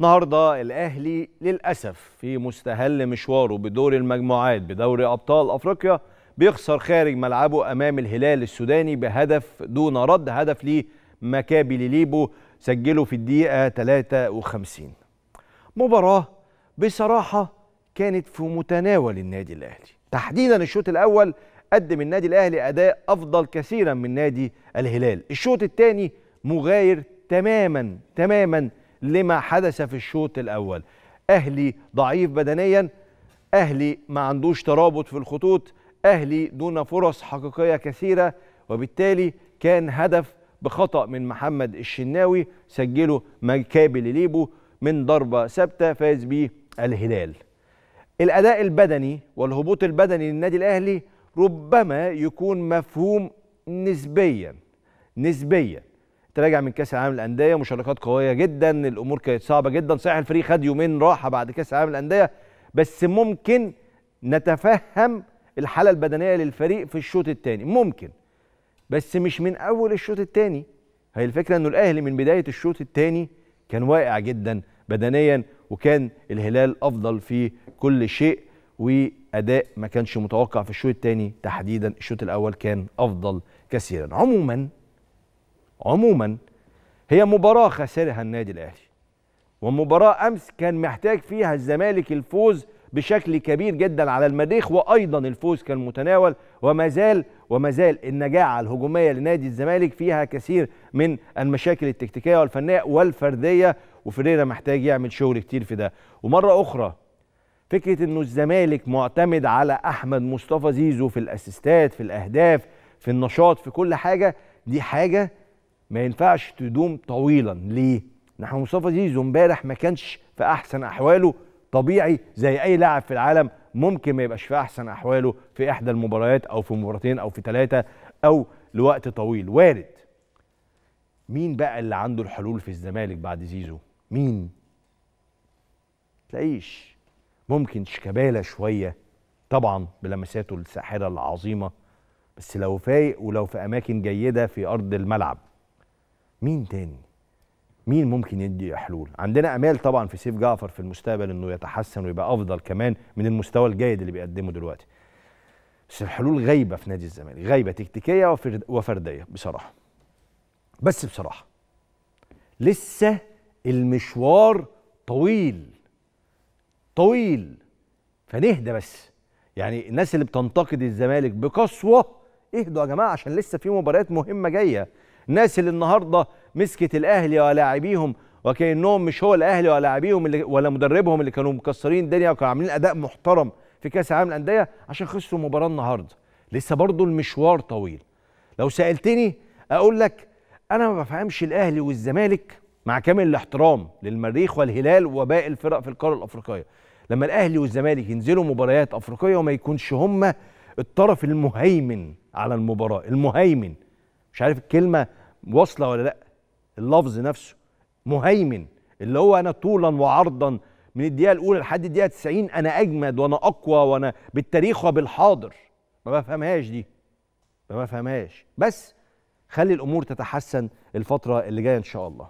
النهارده الاهلي للاسف في مستهل مشواره بدور المجموعات بدوري ابطال افريقيا بيخسر خارج ملعبه امام الهلال السوداني بهدف دون رد هدف لمكابي مكابي سجله في الدقيقه 53 مباراه بصراحه كانت في متناول النادي الاهلي تحديدا الشوط الاول قدم النادي الاهلي اداء افضل كثيرا من نادي الهلال الشوط الثاني مغاير تماما تماما لما حدث في الشوط الأول أهلي ضعيف بدنيا أهلي ما عندوش ترابط في الخطوط أهلي دون فرص حقيقية كثيرة وبالتالي كان هدف بخطأ من محمد الشناوي سجله مكابي ليبو من ضربة ثابتة فاز به الهلال الأداء البدني والهبوط البدني للنادي الأهلي ربما يكون مفهوم نسبيا نسبيا راجع من كاس العالم للانديه مشاركات قويه جدا الامور كانت صعبه جدا صحيح الفريق خد يومين راحه بعد كاس العالم للانديه بس ممكن نتفهم الحاله البدنيه للفريق في الشوط الثاني ممكن بس مش من اول الشوط الثاني هي الفكره انه الاهلي من بدايه الشوط الثاني كان واقع جدا بدنيا وكان الهلال افضل في كل شيء واداء ما كانش متوقع في الشوط الثاني تحديدا الشوط الاول كان افضل كثيرا عموما عموما هي مباراة خسرها النادي الأهلي ومباراة أمس كان محتاج فيها الزمالك الفوز بشكل كبير جدا على المريخ وأيضا الفوز كان متناول وما زال وما زال النجاعة الهجومية لنادي الزمالك فيها كثير من المشاكل التكتيكية والفنية والفردية وفريرة محتاج يعمل شغل كتير في ده ومرة أخرى فكرة أنه الزمالك معتمد على أحمد مصطفى زيزو في الأسيستات في الأهداف في النشاط في كل حاجة دي حاجة ما ينفعش تدوم طويلا ليه؟ نحن مصطفى زيزو امبارح ما كانش في احسن احواله طبيعي زي اي لاعب في العالم ممكن ما يبقاش في احسن احواله في احدى المباريات او في مباراتين او في ثلاثه او لوقت طويل وارد مين بقى اللي عنده الحلول في الزمالك بعد زيزو مين تلاقيش ممكن شيكابالا شويه طبعا بلمساته الساحره العظيمه بس لو فايق ولو في اماكن جيده في ارض الملعب مين تاني مين ممكن يدي حلول عندنا امال طبعا في سيف جعفر في المستقبل انه يتحسن ويبقى افضل كمان من المستوى الجيد اللي بيقدمه دلوقتي بس الحلول غايبه في نادي الزمالك غايبه تكتيكيه وفرديه بصراحه بس بصراحه لسه المشوار طويل طويل فنهدى بس يعني الناس اللي بتنتقد الزمالك بقسوه اهدوا يا جماعه عشان لسه في مباريات مهمه جايه الناس اللي النهارده مسكت الاهلي ولاعبيهم وكانهم مش هو الاهلي ولاعبيهم ولا مدربهم اللي كانوا مكسرين الدنيا وكانوا عاملين اداء محترم في كاس العالم الانديه عشان خسروا مباراه النهارده لسه برضه المشوار طويل لو سالتني اقول لك انا ما بفهمش الاهلي والزمالك مع كامل الاحترام للمريخ والهلال وباقي الفرق في القاره الافريقيه لما الاهلي والزمالك ينزلوا مباريات افريقيه وما يكونش هم الطرف المهيمن على المباراه المهيمن مش عارف الكلمه واصله ولا لا اللفظ نفسه مهيمن اللي هو انا طولا وعرضا من الدقيقه الاولى لحد الدقيقه 90 انا اجمد وانا اقوى وانا بالتاريخ وبالحاضر ما بفهمهاش دي ما بفهمهاش بس خلي الامور تتحسن الفتره اللي جايه ان شاء الله